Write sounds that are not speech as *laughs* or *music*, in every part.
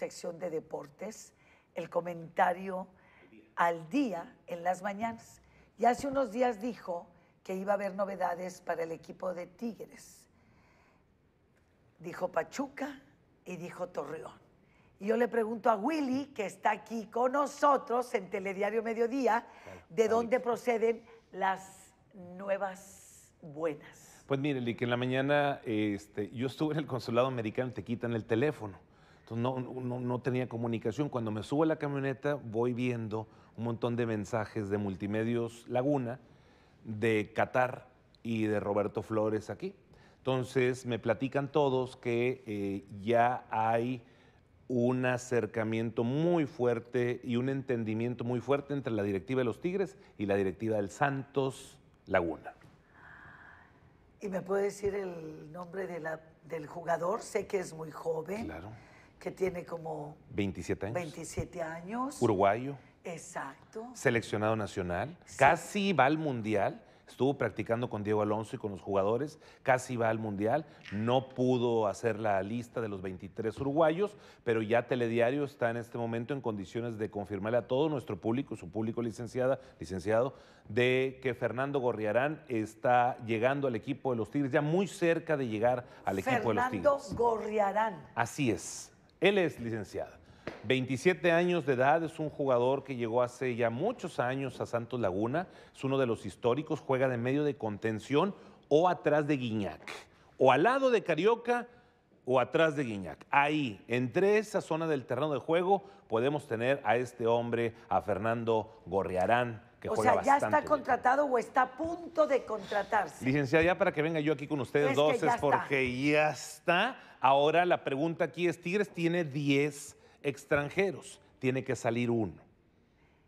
sección de deportes, el comentario al día en las mañanas. Y hace unos días dijo que iba a haber novedades para el equipo de Tigres. Dijo Pachuca y dijo Torreón. Y yo le pregunto a Willy, que está aquí con nosotros en Telediario Mediodía, de dónde proceden las nuevas buenas. Pues mire, que en la mañana este, yo estuve en el consulado americano, te quitan el teléfono no, no, tenía comunicación. Cuando me subo a la camioneta voy viendo un montón de mensajes de Multimedios Laguna, de Qatar y de Roberto Flores aquí. Entonces me platican todos que eh, ya hay un acercamiento muy fuerte y un entendimiento muy fuerte entre la directiva de los Tigres y la directiva del Santos Laguna. ¿Y me puede decir el nombre del jugador? Sé que es muy joven. Claro que tiene como 27 años. 27 años. Uruguayo. Exacto. Seleccionado nacional. Casi va al mundial. Estuvo practicando con Diego Alonso y con los jugadores. Casi va al mundial. No pudo hacer la lista de los 23 uruguayos, pero ya Telediario está en este momento en condiciones de confirmarle a todo nuestro público, su público licenciada, licenciado, de que Fernando Gorriarán está llegando al equipo de los Tigres, ya muy cerca de llegar al equipo de los Tigres. Fernando Gorriarán. Así es. Él es licenciado. 27 años de edad, es un jugador que llegó hace ya muchos años a Santos Laguna, es uno de los históricos, juega de medio de contención o atrás de Guiñac, o al lado de Carioca o atrás de Guiñac. Ahí, entre esa zona del terreno de juego, podemos tener a este hombre, a Fernando Gorriarán o sea, ¿ya está contratado o está a punto de contratarse? Licenciada, ya para que venga yo aquí con ustedes dos, es porque ya está. Ahora la pregunta aquí es, Tigres tiene 10 extranjeros, tiene que salir uno.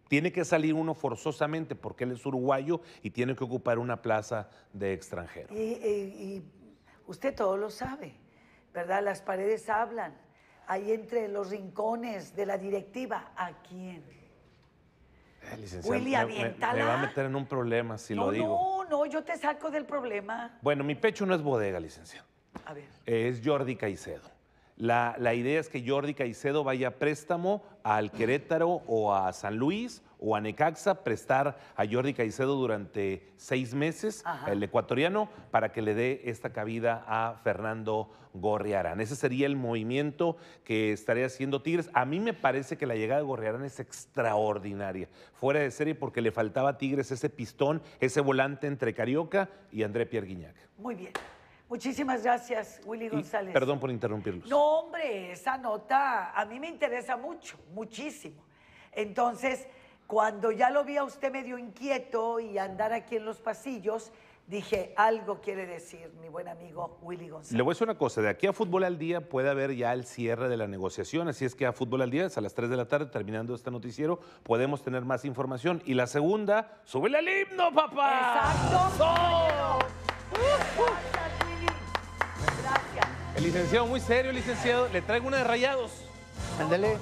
Tiene que salir uno forzosamente porque él es uruguayo y tiene que ocupar una plaza de extranjero. Y, y usted todo lo sabe, ¿verdad? Las paredes hablan. Ahí entre los rincones de la directiva, ¿a quién? Eh, licenciado, Willy, Me, va a meter en un problema si lo digo. No, no, yo te saco del problema. Bueno, mi pecho no es bodega, licenciado. A ver. Es Jordi Caicedo. La, idea es que Jordi Caicedo vaya a préstamo al Querétaro o a San Luis o a Necaxa, prestar a Jordi Caicedo durante seis meses, el ecuatoriano, para que le dé esta cabida a Fernando Gorriarán. Ese sería el movimiento que estaría haciendo Tigres. A mí me parece que la llegada de Gorriarán es extraordinaria, fuera de serie porque le faltaba a Tigres ese pistón, ese volante entre Carioca y André Pierre Guiñac. Muy bien. Muchísimas gracias, Willy González. perdón por interrumpirlos. No, hombre, esa nota a mí me interesa mucho, muchísimo. Entonces, cuando ya lo vi a usted medio inquieto y andar aquí en los pasillos, dije, algo quiere decir mi buen amigo Willy González. Le voy a decir una cosa, de aquí a Fútbol al Día puede haber ya el cierre de la negociación, así es que a Fútbol al Día es a las 3 de la tarde, terminando este noticiero, podemos tener más información. Y la segunda, sube el himno, papá. Exacto licenciado, muy serio, licenciado. Le traigo una de rayados. Ándale.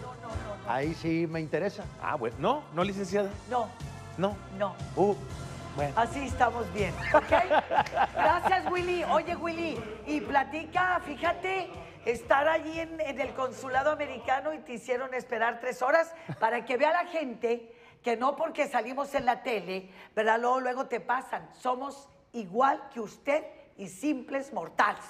Ahí sí me interesa. Ah, bueno. No, no, licenciado? No. No. No. Uh, bueno. Así estamos bien, ¿ok? Gracias, Willy. Oye, Willy, y platica, fíjate, estar allí en, el consulado americano y te hicieron esperar tres horas para que vea la gente que no porque salimos en la tele, ¿verdad? Luego, luego te pasan. Somos igual que usted y simples mortales.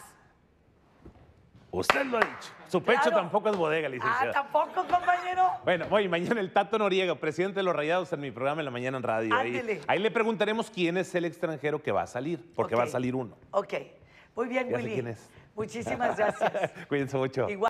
Usted lo ha dicho. Su pecho tampoco es bodega, ah, licenciado. Ah, tampoco, compañero. Bueno, hoy mañana el Tato Noriega, presidente de los Rayados, en mi programa en la mañana en radio. Ahí, ahí, le preguntaremos quién es el extranjero que va a salir, porque va a salir uno. Ok. Muy bien, Willy. Muchísimas gracias. *laughs* Cuídense mucho. Igual